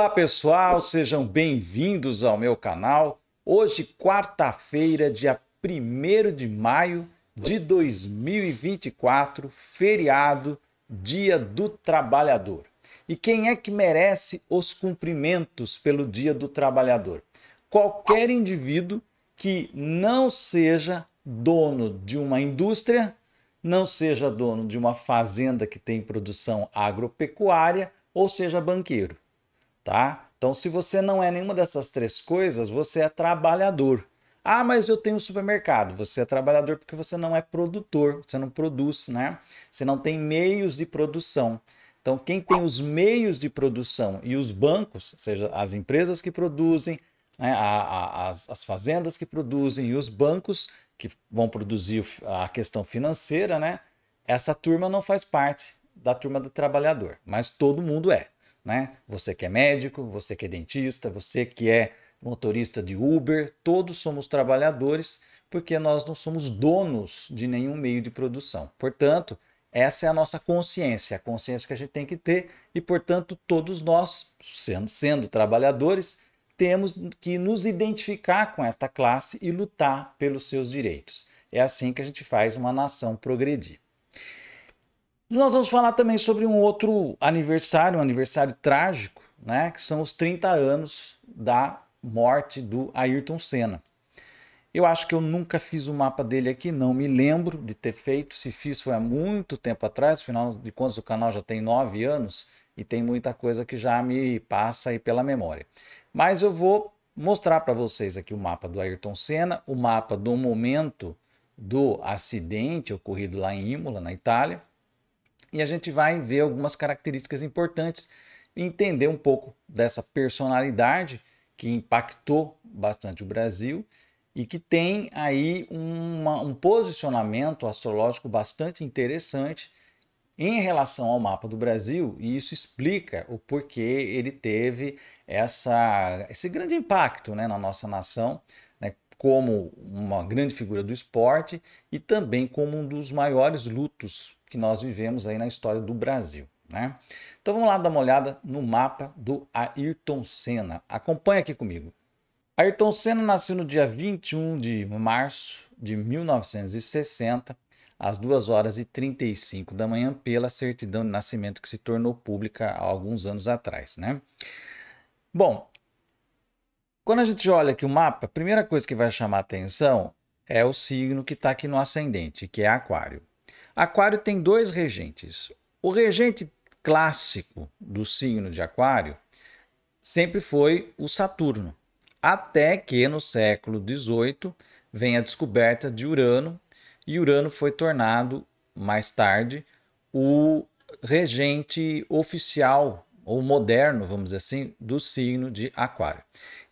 Olá pessoal, sejam bem-vindos ao meu canal. Hoje, quarta-feira, dia 1 de maio de 2024, feriado, Dia do Trabalhador. E quem é que merece os cumprimentos pelo Dia do Trabalhador? Qualquer indivíduo que não seja dono de uma indústria, não seja dono de uma fazenda que tem produção agropecuária ou seja banqueiro tá? Então, se você não é nenhuma dessas três coisas, você é trabalhador. Ah, mas eu tenho um supermercado. Você é trabalhador porque você não é produtor, você não produz, né? Você não tem meios de produção. Então, quem tem os meios de produção e os bancos, ou seja, as empresas que produzem, né, a, a, as, as fazendas que produzem e os bancos que vão produzir a questão financeira, né? Essa turma não faz parte da turma do trabalhador, mas todo mundo é né? Você que é médico, você que é dentista, você que é motorista de Uber, todos somos trabalhadores porque nós não somos donos de nenhum meio de produção. Portanto, essa é a nossa consciência, a consciência que a gente tem que ter, e portanto, todos nós, sendo, sendo trabalhadores, temos que nos identificar com esta classe e lutar pelos seus direitos. É assim que a gente faz uma nação progredir nós vamos falar também sobre um outro aniversário, um aniversário trágico, né? Que são os 30 anos da morte do Ayrton Senna. Eu acho que eu nunca fiz o mapa dele aqui, não me lembro de ter feito. Se fiz foi há muito tempo atrás, afinal de contas o canal já tem nove anos e tem muita coisa que já me passa aí pela memória. Mas eu vou mostrar para vocês aqui o mapa do Ayrton Senna, o mapa do momento do acidente ocorrido lá em Imola, na Itália, e a gente vai ver algumas características importantes e entender um pouco dessa personalidade que impactou bastante o Brasil e que tem aí uma, um posicionamento astrológico bastante interessante em relação ao mapa do Brasil, e isso explica o porquê ele teve essa, esse grande impacto né, na nossa nação, como uma grande figura do esporte e também como um dos maiores lutos que nós vivemos aí na história do Brasil. Né? Então vamos lá dar uma olhada no mapa do Ayrton Senna. Acompanhe aqui comigo. Ayrton Senna nasceu no dia 21 de março de 1960, às 2 horas e 35 da manhã, pela certidão de nascimento que se tornou pública há alguns anos atrás. Né? Bom, quando a gente olha aqui o mapa, a primeira coisa que vai chamar atenção é o signo que está aqui no ascendente, que é Aquário. Aquário tem dois regentes. O regente clássico do signo de Aquário sempre foi o Saturno, até que no século XVIII vem a descoberta de Urano e Urano foi tornado mais tarde o regente oficial ou moderno, vamos dizer assim, do signo de Aquário.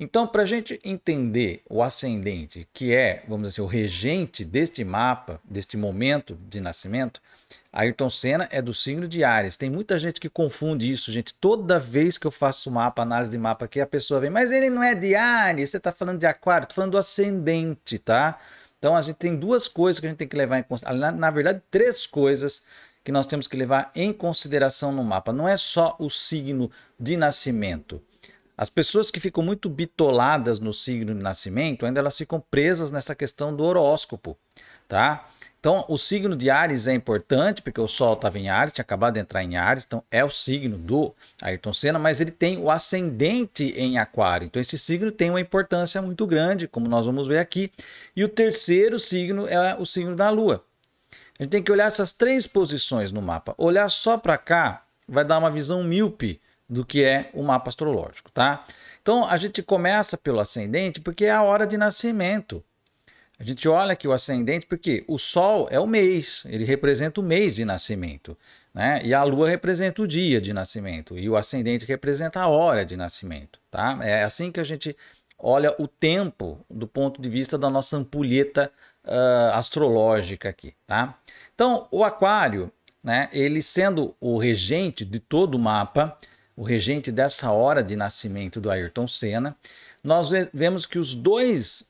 Então, para a gente entender o ascendente, que é, vamos dizer assim, o regente deste mapa, deste momento de nascimento, Ayrton Senna é do signo de Ares. Tem muita gente que confunde isso, gente. Toda vez que eu faço mapa, análise de mapa aqui, a pessoa vem, mas ele não é de Ares, você está falando de Aquário, estou falando do ascendente, tá? Então a gente tem duas coisas que a gente tem que levar em consideração, na, na verdade, três coisas que nós temos que levar em consideração no mapa. Não é só o signo de nascimento. As pessoas que ficam muito bitoladas no signo de nascimento, ainda elas ficam presas nessa questão do horóscopo, tá? Então, o signo de Ares é importante, porque o Sol estava em Ares, tinha acabado de entrar em Ares, então é o signo do Ayrton Senna, mas ele tem o ascendente em Aquário. Então, esse signo tem uma importância muito grande, como nós vamos ver aqui. E o terceiro signo é o signo da Lua. A gente tem que olhar essas três posições no mapa. Olhar só para cá vai dar uma visão míope do que é o mapa astrológico, tá? Então a gente começa pelo ascendente porque é a hora de nascimento. A gente olha que o ascendente porque o Sol é o mês, ele representa o mês de nascimento, né? E a Lua representa o dia de nascimento e o ascendente representa a hora de nascimento, tá? É assim que a gente olha o tempo do ponto de vista da nossa ampulheta uh, astrológica aqui, tá? Então, o Aquário, né, ele sendo o regente de todo o mapa, o regente dessa hora de nascimento do Ayrton Senna, nós vemos que os dois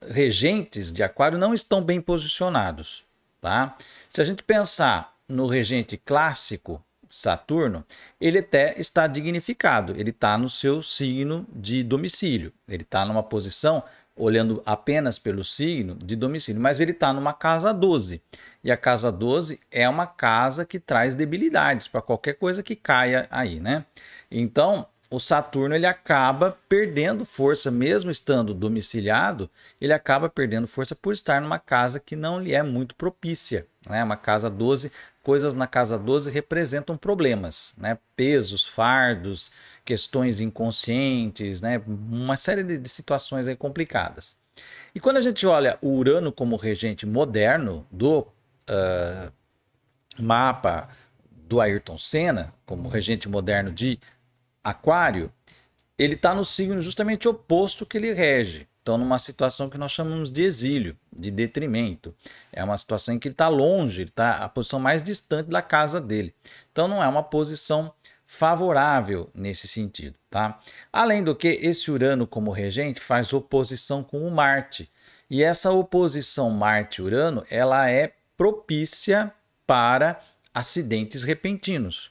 regentes de Aquário não estão bem posicionados. Tá? Se a gente pensar no regente clássico, Saturno, ele até está dignificado, ele está no seu signo de domicílio, ele está numa posição olhando apenas pelo signo de domicílio, mas ele está numa casa 12. E a casa 12 é uma casa que traz debilidades para qualquer coisa que caia aí, né? Então, o Saturno ele acaba perdendo força, mesmo estando domiciliado, ele acaba perdendo força por estar numa casa que não lhe é muito propícia. Né? Uma casa 12, coisas na casa 12 representam problemas, né? pesos, fardos, questões inconscientes, né? uma série de, situações complicadas. E quando a gente olha o Urano como regente moderno do ah, mapa do Ayrton Senna, como regente moderno de Aquário, ele está no signo justamente oposto que ele rege. Então, numa situação que nós chamamos de exílio, de detrimento. É uma situação em que ele está longe, ele está a posição mais distante da casa dele. Então, não é uma posição favorável nesse sentido, tá? Além do que, esse Urano como regente faz oposição com o Marte. E essa oposição Marte-Urano, ela é propícia para acidentes repentinos,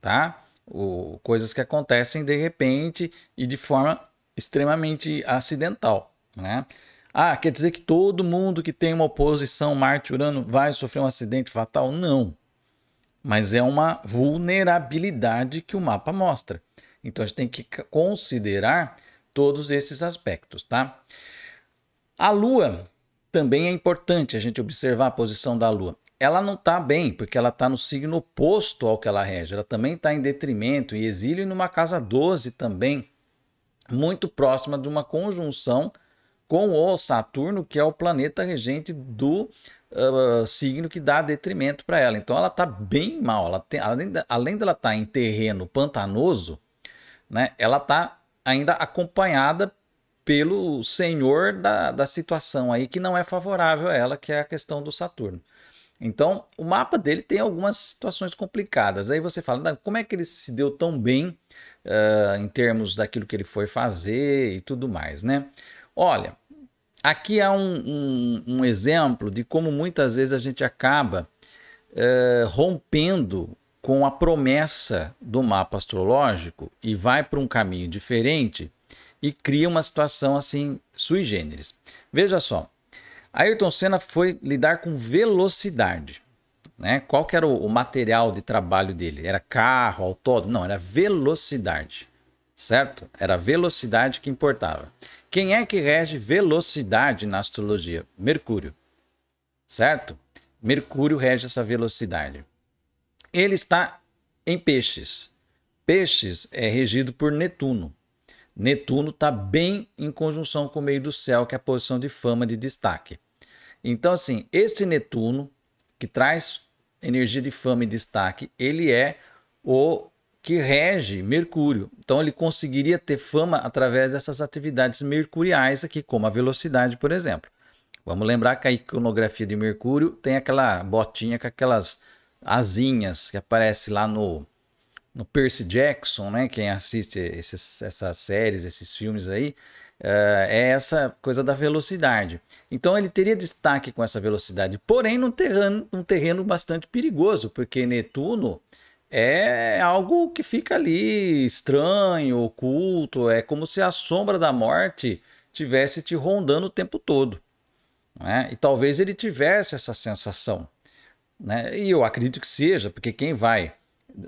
tá? O coisas que acontecem de repente e de forma extremamente acidental, né? Ah, quer dizer que todo mundo que tem uma oposição Marte-Urano vai sofrer um acidente fatal? Não. Mas é uma vulnerabilidade que o mapa mostra. Então a gente tem que considerar todos esses aspectos, tá? A Lua também é importante a gente observar a posição da Lua. Ela não está bem, porque ela está no signo oposto ao que ela rege. Ela também está em detrimento, e exílio e numa casa 12 também, muito próxima de uma conjunção com o Saturno, que é o planeta regente do uh, signo que dá detrimento para ela. Então ela está bem mal. Ela tem, além, além dela estar tá em terreno pantanoso, né, ela está ainda acompanhada pelo senhor da, da situação aí que não é favorável a ela, que é a questão do Saturno. Então, o mapa dele tem algumas situações complicadas. Aí você fala, como é que ele se deu tão bem uh, em termos daquilo que ele foi fazer e tudo mais, né? Olha, aqui há é um, um, um exemplo de como muitas vezes a gente acaba uh, rompendo com a promessa do mapa astrológico e vai para um caminho diferente e cria uma situação assim sui generis. Veja só, Ayrton Senna foi lidar com velocidade. Né? Qual que era o, o material de trabalho dele? Era carro, autódromo? Não, era velocidade, certo? Era velocidade que importava. Quem é que rege velocidade na astrologia? Mercúrio, certo? Mercúrio rege essa velocidade. Ele está em peixes. Peixes é regido por Netuno. Netuno está bem em conjunção com o meio do céu, que é a posição de fama de destaque. Então, assim, este Netuno, que traz energia de fama e destaque, ele é o que rege Mercúrio. Então, ele conseguiria ter fama através dessas atividades mercuriais aqui, como a velocidade, por exemplo. Vamos lembrar que a iconografia de Mercúrio tem aquela botinha com aquelas asinhas que aparece lá no no Percy Jackson, né? Quem assiste esses, essas séries, esses filmes aí, uh, é essa coisa da velocidade. Então ele teria destaque com essa velocidade, porém num terreno, num terreno bastante perigoso, porque Netuno é algo que fica ali estranho, oculto, é como se a sombra da morte tivesse te rondando o tempo todo. Né? E talvez ele tivesse essa sensação. Né? E eu acredito que seja, porque quem vai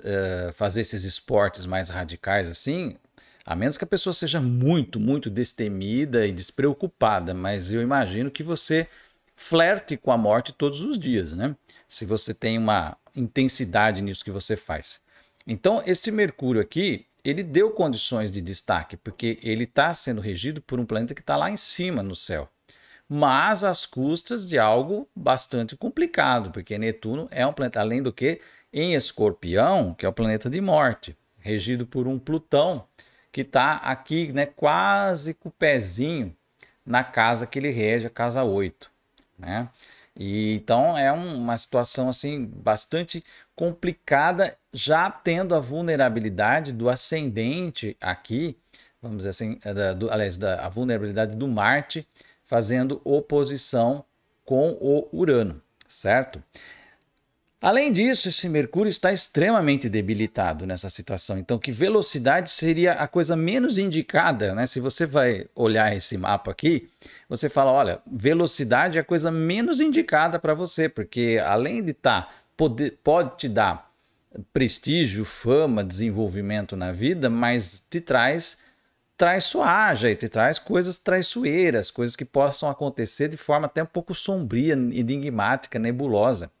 eh, fazer esses esportes mais radicais assim, a menos que a pessoa seja muito, muito destemida e despreocupada, mas eu imagino que você flerte com a morte todos os dias, né? Se você tem uma intensidade nisso que você faz. Então, este Mercúrio aqui, ele deu condições de destaque, porque ele está sendo regido por um planeta que está lá em cima no céu. Mas às custas de algo bastante complicado, porque Netuno é um planeta, além do que, em Escorpião, que é o planeta de morte, regido por um Plutão que está aqui, né, quase com o pezinho na casa que ele rege, a casa 8, né? E então é um, uma situação assim bastante complicada, já tendo a vulnerabilidade do ascendente aqui, vamos dizer assim, é da, do, aliás, da, a vulnerabilidade do Marte fazendo oposição com o Urano, certo? Além disso, esse Mercúrio está extremamente debilitado nessa situação. Então, que velocidade seria a coisa menos indicada, né? Se você vai olhar esse mapa aqui, você fala, olha, velocidade é a coisa menos indicada para você, porque além de estar tá, pode, pode te dar prestígio, fama, desenvolvimento na vida, mas te traz traiçoagem, e te traz coisas traiçoeiras, coisas que possam acontecer de forma até um pouco sombria, enigmática, nebulosa.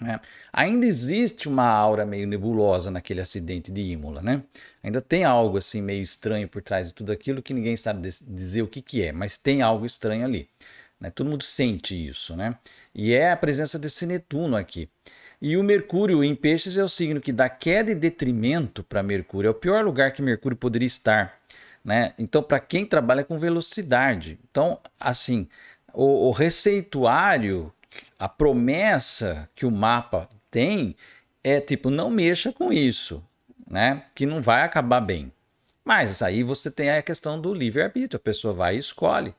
Né? Ainda existe uma aura meio nebulosa naquele acidente de Imola, né? Ainda tem algo assim meio estranho por trás de tudo aquilo que ninguém sabe dizer o que, que é, mas tem algo estranho ali. Né? Todo mundo sente isso, né? E é a presença desse Netuno aqui. E o Mercúrio em Peixes é o signo que dá queda e detrimento para Mercúrio. É o pior lugar que Mercúrio poderia estar, né? Então, para quem trabalha com velocidade, então assim, o, o receituário a promessa que o mapa tem é tipo, não mexa com isso, né? Que não vai acabar bem. Mas aí você tem a questão do livre-arbítrio, a pessoa vai e escolhe,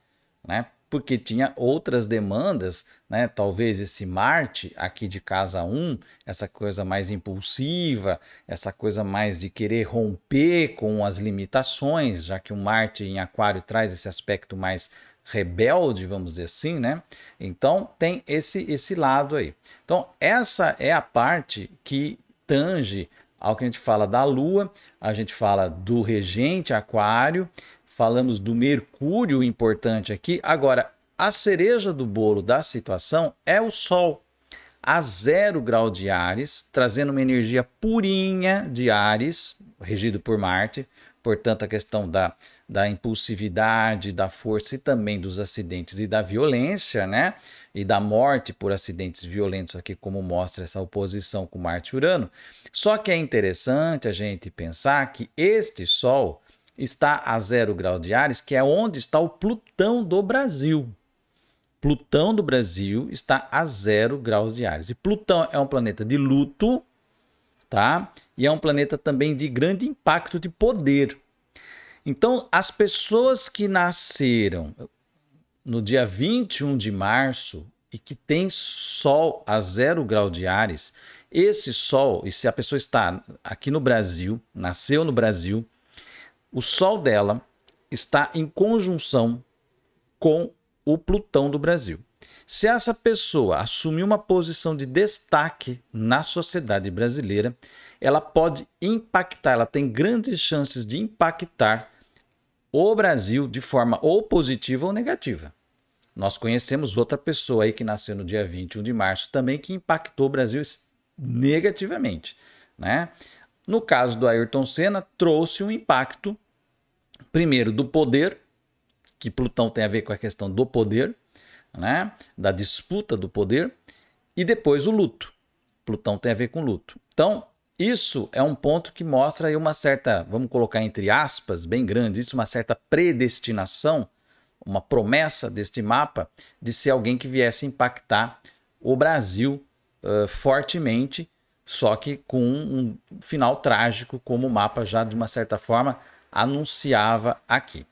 né? Porque tinha outras demandas, né? Talvez esse Marte aqui de casa 1, essa coisa mais impulsiva, essa coisa mais de querer romper com as limitações, já que o Marte em Aquário traz esse aspecto mais rebelde, vamos dizer assim, né? Então tem esse esse lado aí. Então essa é a parte que tange ao que a gente fala da lua, a gente fala do regente aquário, falamos do mercúrio importante aqui. Agora, a cereja do bolo da situação é o sol a zero grau de Ares, trazendo uma energia purinha de Ares, regido por Marte, Portanto, a questão da, da impulsividade, da força e também dos acidentes e da violência, né? E da morte por acidentes violentos, aqui como mostra essa oposição com Marte e Urano. Só que é interessante a gente pensar que este Sol está a zero grau de Ares, que é onde está o Plutão do Brasil. Plutão do Brasil está a zero graus de Ares. E Plutão é um planeta de luto, tá? E é um planeta também de grande impacto de poder. Então, as pessoas que nasceram no dia 21 de março e que tem sol a zero grau de Ares, esse sol, e se a pessoa está aqui no Brasil, nasceu no Brasil, o sol dela está em conjunção com o Plutão do Brasil. Se essa pessoa assumir uma posição de destaque na sociedade brasileira, ela pode impactar, ela tem grandes chances de impactar o Brasil de forma ou positiva ou negativa. Nós conhecemos outra pessoa aí que nasceu no dia 21 de março também que impactou o Brasil negativamente, né? No caso do Ayrton Senna, trouxe um impacto primeiro do poder, que Plutão tem a ver com a questão do poder, né? da disputa do poder, e depois o luto. Plutão tem a ver com luto. Então, isso é um ponto que mostra aí uma certa, vamos colocar entre aspas, bem grande, isso uma certa predestinação, uma promessa deste mapa de ser alguém que viesse impactar o Brasil uh, fortemente, só que com um final trágico, como o mapa já de uma certa forma anunciava aqui.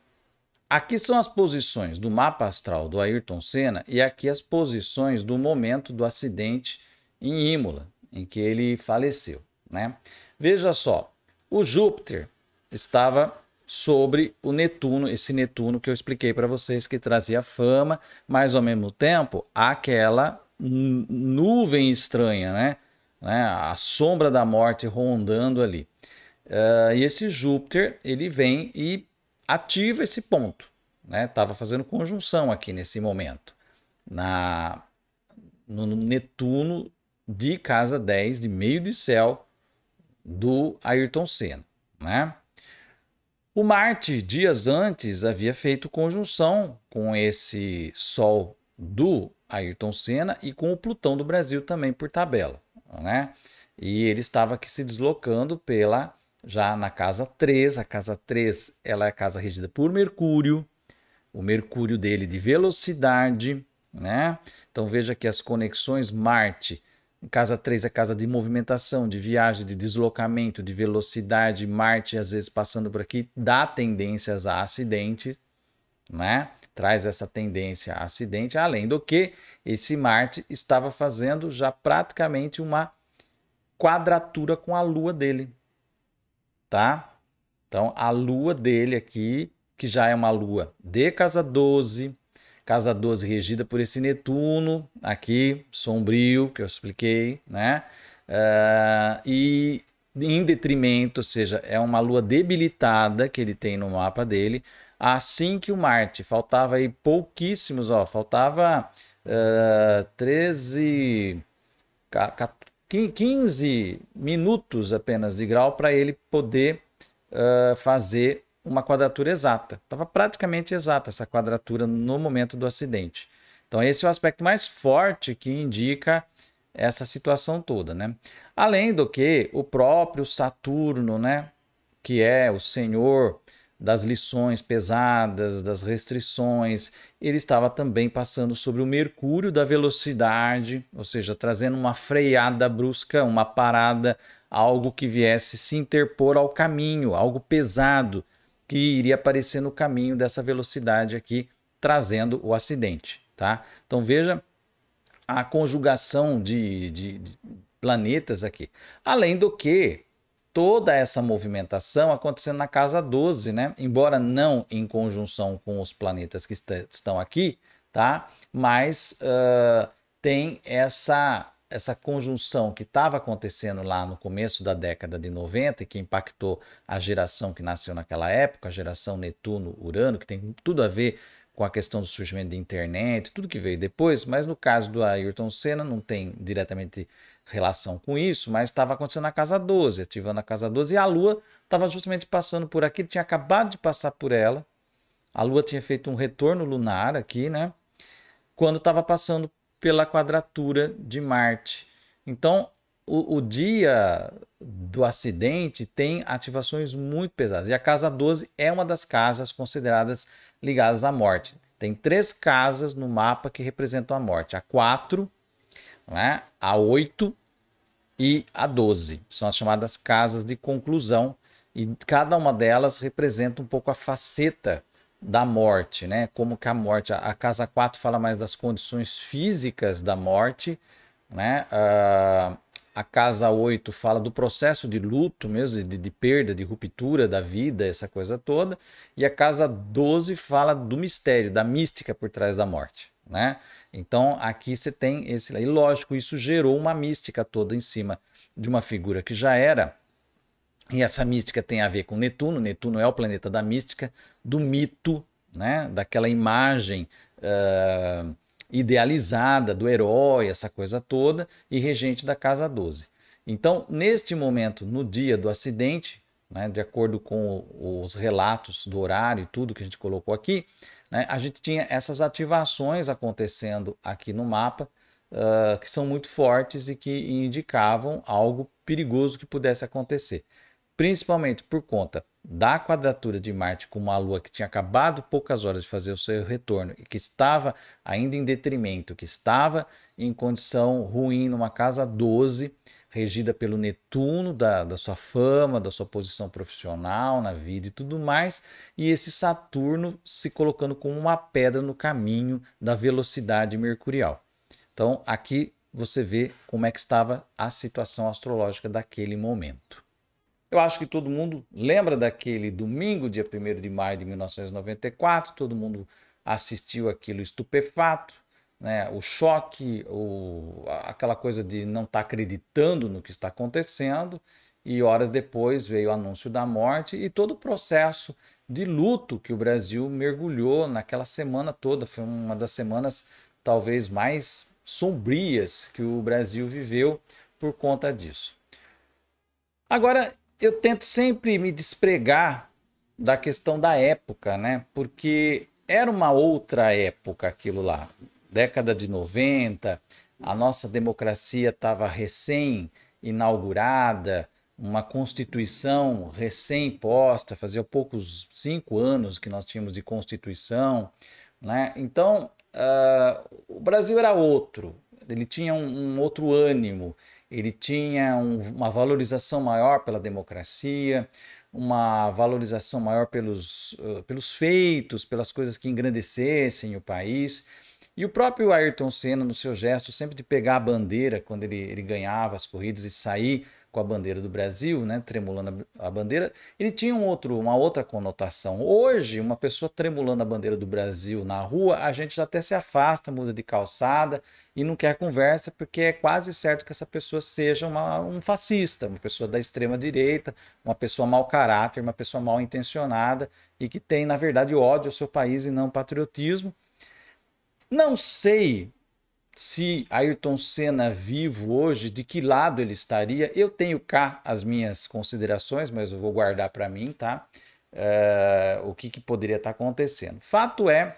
Aqui são as posições do mapa astral do Ayrton Senna e aqui as posições do momento do acidente em Imola, em que ele faleceu. Né? Veja só, o Júpiter estava sobre o Netuno, esse Netuno que eu expliquei para vocês que trazia fama, mas ao mesmo tempo aquela nuvem estranha, né? né? A sombra da morte rondando ali. Uh, e esse Júpiter ele vem e ativa esse ponto. Estava né? fazendo conjunção aqui nesse momento. Na, no Netuno de casa 10, de meio de céu, do Ayrton Senna. Né? O Marte, dias antes, havia feito conjunção com esse Sol do Ayrton Senna e com o Plutão do Brasil também por tabela. Né? E ele estava aqui se deslocando pela já na casa 3. A casa 3 ela é a casa regida por Mercúrio, o Mercúrio dele de velocidade, né? Então veja que as conexões Marte, casa 3 é casa de movimentação, de viagem, de deslocamento, de velocidade, Marte às vezes passando por aqui dá tendências a acidente, né? Traz essa tendência a acidente, além do que esse Marte estava fazendo já praticamente uma quadratura com a lua dele, tá? Então, a lua dele aqui, que já é uma lua de casa 12, casa 12 regida por esse Netuno, aqui, sombrio, que eu expliquei, né? Uh, e em detrimento, ou seja, é uma lua debilitada que ele tem no mapa dele, assim que o Marte, faltava aí pouquíssimos, ó, faltava uh, ah, 13, 15 minutos apenas de grau para ele poder uh, fazer uma quadratura exata. Estava praticamente exata essa quadratura no momento do acidente. Então, esse é o aspecto mais forte que indica essa situação toda, né? Além do que o próprio Saturno, né, que é o senhor das lições pesadas, das restrições, ele estava também passando sobre o mercúrio da velocidade, ou seja, trazendo uma freada brusca, uma parada, algo que viesse se interpor ao caminho, algo pesado que iria aparecer no caminho dessa velocidade aqui, trazendo o acidente, tá? Então veja a conjugação de, de, de planetas aqui. Além do que, toda essa movimentação acontecendo na casa 12, né? Embora não em conjunção com os planetas que est estão aqui, tá? Mas uh, tem essa essa conjunção que estava acontecendo lá no começo da década de 90 e que impactou a geração que nasceu naquela época, a geração Netuno-Urano, que tem tudo a ver com a questão do surgimento da internet, tudo que veio depois, mas no caso do Ayrton Senna não tem diretamente relação com isso, mas estava acontecendo na casa 12, ativando a casa 12, e a Lua estava justamente passando por aqui, tinha acabado de passar por ela. A Lua tinha feito um retorno lunar aqui, né? Quando estava passando pela quadratura de Marte. Então, o, o, dia do acidente tem ativações muito pesadas. E a casa 12 é uma das casas consideradas ligadas à morte. Tem três casas no mapa que representam a morte: a 4, né? a 8 e a 12. São as chamadas casas de conclusão, e cada uma delas representa um pouco a faceta da morte, né? Como que a morte, a, a casa 4 fala mais das condições físicas da morte, né? Uh, a casa 8 fala do processo de luto mesmo, de, de, perda, de ruptura da vida, essa coisa toda. E a casa 12 fala do mistério, da mística por trás da morte né? Então aqui você tem esse. E lógico, isso gerou uma mística toda em cima de uma figura que já era. E essa mística tem a ver com Netuno. Netuno é o planeta da mística, do mito, né? daquela imagem uh, idealizada do herói, essa coisa toda, e regente da casa 12. Então, neste momento, no dia do acidente, né, de acordo com os relatos do horário e tudo que a gente colocou aqui, né? A gente tinha essas ativações acontecendo aqui no mapa, uh, que são muito fortes e que indicavam algo perigoso que pudesse acontecer. Principalmente por conta da quadratura de Marte com uma Lua que tinha acabado poucas horas de fazer o seu retorno e que estava ainda em detrimento, que estava em condição ruim numa casa 12, regida pelo Netuno, da, da sua fama, da sua posição profissional na vida e tudo mais, e esse Saturno se colocando como uma pedra no caminho da velocidade mercurial. Então, aqui você vê como é que estava a situação astrológica daquele momento. Eu acho que todo mundo lembra daquele domingo, dia 1 de maio de 1994, todo mundo assistiu aquilo estupefato, né, o choque, o, aquela coisa de não estar tá acreditando no que está acontecendo, e horas depois veio o anúncio da morte e todo o processo de luto que o Brasil mergulhou naquela semana toda. Foi uma das semanas talvez mais sombrias que o Brasil viveu por conta disso. Agora, eu tento sempre me despregar da questão da época, né? Porque era uma outra época aquilo lá década de 90, a nossa democracia estava recém-inaugurada, uma constituição recém-posta, fazia poucos cinco anos que nós tínhamos de constituição. Né? Então, uh, o Brasil era outro, ele tinha um, um outro ânimo, ele tinha um, uma valorização maior pela democracia, uma valorização maior pelos, uh, pelos feitos, pelas coisas que engrandecessem o país. E o próprio Ayrton Senna, no seu gesto sempre de pegar a bandeira quando ele, ele ganhava as corridas e sair com a bandeira do Brasil, né, tremulando a bandeira, ele tinha um outro, uma outra conotação. Hoje, uma pessoa tremulando a bandeira do Brasil na rua, a gente já até se afasta, muda de calçada e não quer conversa, porque é quase certo que essa pessoa seja uma, um fascista, uma pessoa da extrema direita, uma pessoa mau caráter, uma pessoa mal intencionada e que tem, na verdade, ódio ao seu país e não patriotismo. Não sei se Ayrton Senna vivo hoje, de que lado ele estaria. Eu tenho cá as minhas considerações, mas eu vou guardar para mim, tá? Uh, o que, que poderia estar tá acontecendo. Fato é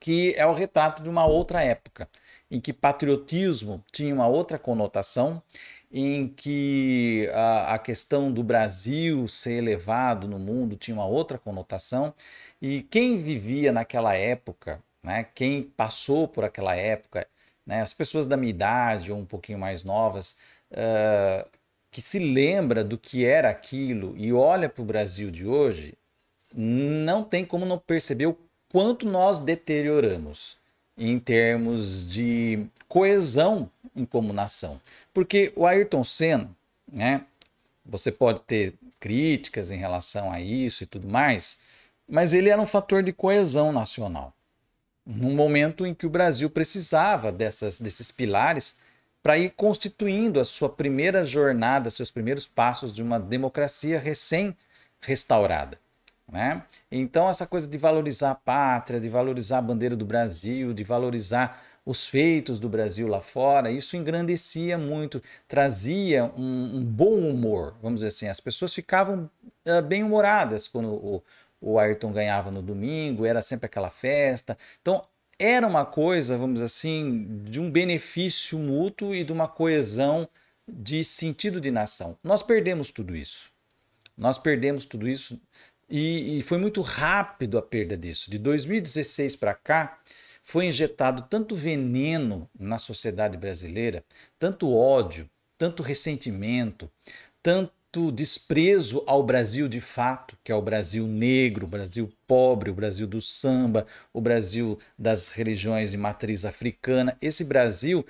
que é o retrato de uma outra época, em que patriotismo tinha uma outra conotação, em que a, a, questão do Brasil ser elevado no mundo tinha uma outra conotação, e quem vivia naquela época né? Quem passou por aquela época, né? As pessoas da minha idade ou um pouquinho mais novas uh, que se lembra do que era aquilo e olha para o Brasil de hoje, não tem como não perceber o quanto nós deterioramos em termos de coesão em como nação. Porque o Ayrton Senna, né? Você pode ter críticas em relação a isso e tudo mais, mas ele era um fator de coesão nacional num momento em que o Brasil precisava dessas, desses pilares para ir constituindo a sua primeira jornada, seus primeiros passos de uma democracia recém-restaurada. Né? Então, essa coisa de valorizar a pátria, de valorizar a bandeira do Brasil, de valorizar os feitos do Brasil lá fora, isso engrandecia muito, trazia um, um bom humor, vamos dizer assim. As pessoas ficavam uh, bem-humoradas quando o, o Ayrton ganhava no domingo, era sempre aquela festa. Então, era uma coisa, vamos dizer assim, de um benefício mútuo e de uma coesão de sentido de nação. Nós perdemos tudo isso. Nós perdemos tudo isso e, e foi muito rápido a perda disso. De 2016 para cá, foi injetado tanto veneno na sociedade brasileira, tanto ódio, tanto ressentimento, tanto muito desprezo ao Brasil de fato, que é o Brasil negro, o Brasil pobre, o Brasil do samba, o Brasil das religiões de matriz africana. Esse Brasil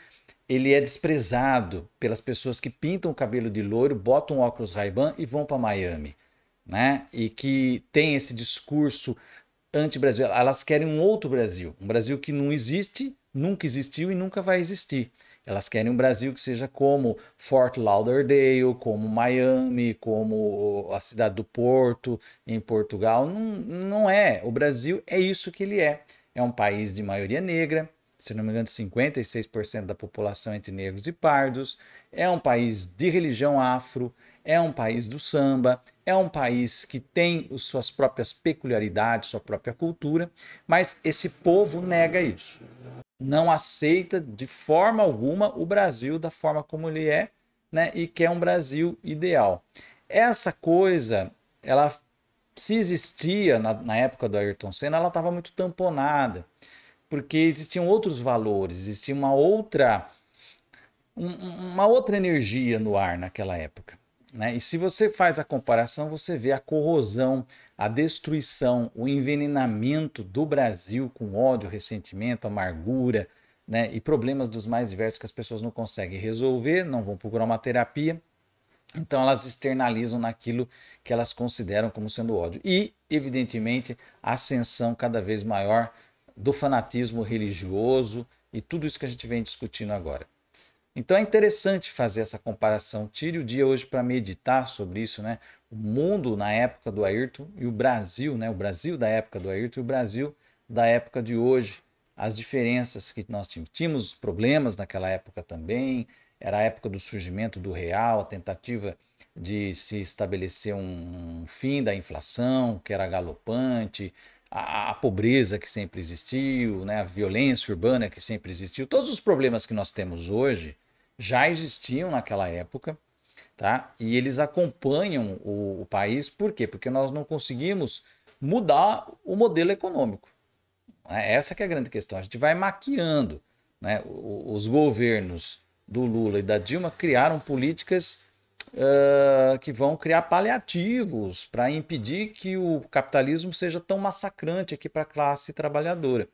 ele é desprezado pelas pessoas que pintam o cabelo de loiro, botam óculos Ray-Ban e vão para Miami, né? E que tem esse discurso anti-Brasil. Elas querem um outro Brasil, um Brasil que não existe, nunca existiu e nunca vai existir. Elas querem um Brasil que seja como Fort Lauderdale, como Miami, como a cidade do Porto, em Portugal. Não, não é. O Brasil é isso que ele é. É um país de maioria negra, se não me engano, 56% da população entre negros e pardos. É um país de religião afro, é um país do samba, é um país que tem suas próprias peculiaridades, sua própria cultura, mas esse povo nega isso não aceita de forma alguma o Brasil da forma como ele é, né? E quer um Brasil ideal. Essa coisa, ela se existia na, na época do Ayrton Senna, ela estava muito tamponada, porque existiam outros valores, existia uma outra um, uma outra energia no ar naquela época. Né? E se você faz a comparação, você vê a corrosão, a destruição, o envenenamento do Brasil com ódio, ressentimento, amargura né? e problemas dos mais diversos que as pessoas não conseguem resolver, não vão procurar uma terapia. Então elas externalizam naquilo que elas consideram como sendo ódio. E, evidentemente, a ascensão cada vez maior do fanatismo religioso e tudo isso que a gente vem discutindo agora. Então é interessante fazer essa comparação. Tire o dia hoje para meditar sobre isso, né? O mundo na época do Ayrton e o Brasil, né? O Brasil da época do Ayrton e o Brasil da época de hoje. As diferenças que nós tínhamos. Tínhamos problemas naquela época também. Era a época do surgimento do real, a tentativa de se estabelecer um fim da inflação, que era galopante, a, a, pobreza que sempre existiu, né, a violência urbana que sempre existiu, todos os problemas que nós temos hoje já existiam naquela época, tá? E eles acompanham o, o país, por quê? Porque nós não conseguimos mudar o modelo econômico. Né? Essa que é a grande questão. A gente vai maquiando. Né? Os governos do Lula e da Dilma criaram políticas uh, que vão criar paliativos para impedir que o capitalismo seja tão massacrante aqui para a classe trabalhadora.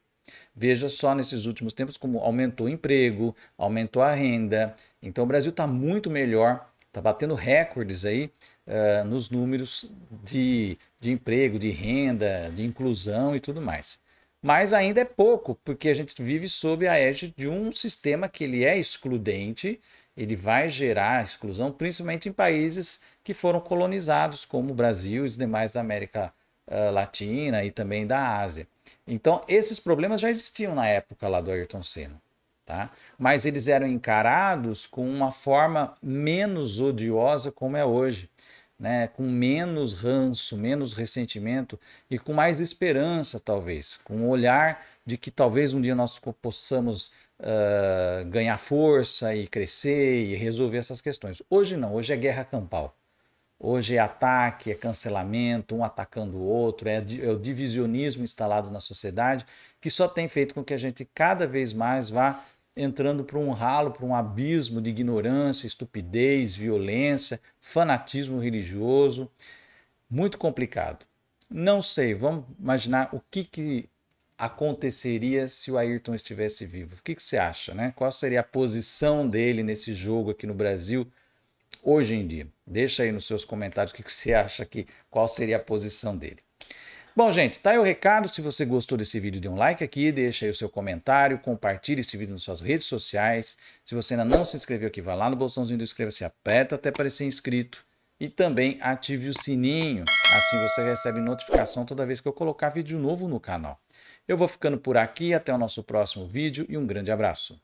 Veja só nesses últimos tempos como aumentou o emprego, aumentou a renda. Então o Brasil está muito melhor, está batendo recordes aí uh, nos números de, de emprego, de renda, de inclusão e tudo mais. Mas ainda é pouco, porque a gente vive sob a égide de um sistema que ele é excludente, ele vai gerar exclusão, principalmente em países que foram colonizados, como o Brasil e os demais da América ah, latina e também da Ásia. Então, esses problemas já existiam na época lá do Ayrton Senna. Tá? Mas eles eram encarados com uma forma menos odiosa como é hoje, né? Com menos ranço, menos ressentimento e com mais esperança, talvez, com um olhar de que talvez um dia nós possamos uh, ganhar força e crescer e resolver essas questões. Hoje não, hoje é guerra campal. Hoje é ataque, é cancelamento, um atacando o outro, é, é o divisionismo instalado na sociedade, que só tem feito com que a gente cada vez mais vá entrando para um ralo, para um abismo de ignorância, estupidez, violência, fanatismo religioso. Muito complicado. Não sei, vamos imaginar o que, que aconteceria se o Ayrton estivesse vivo. O que, que você acha, né? Qual seria a posição dele nesse jogo aqui no Brasil? hoje em dia. Deixa aí nos seus comentários o que você acha que qual seria a posição dele. Bom, gente, tá aí o recado. Se você gostou desse vídeo, dê um like aqui, deixa aí o seu comentário, compartilhe esse vídeo nas suas redes sociais. Se você ainda não se inscreveu aqui, vá lá no botãozinho do inscreva-se, aperta até parecer inscrito e também ative o sininho. Assim você recebe notificação toda vez que eu colocar vídeo novo no canal. Eu vou ficando por aqui, até o nosso próximo vídeo e um grande abraço.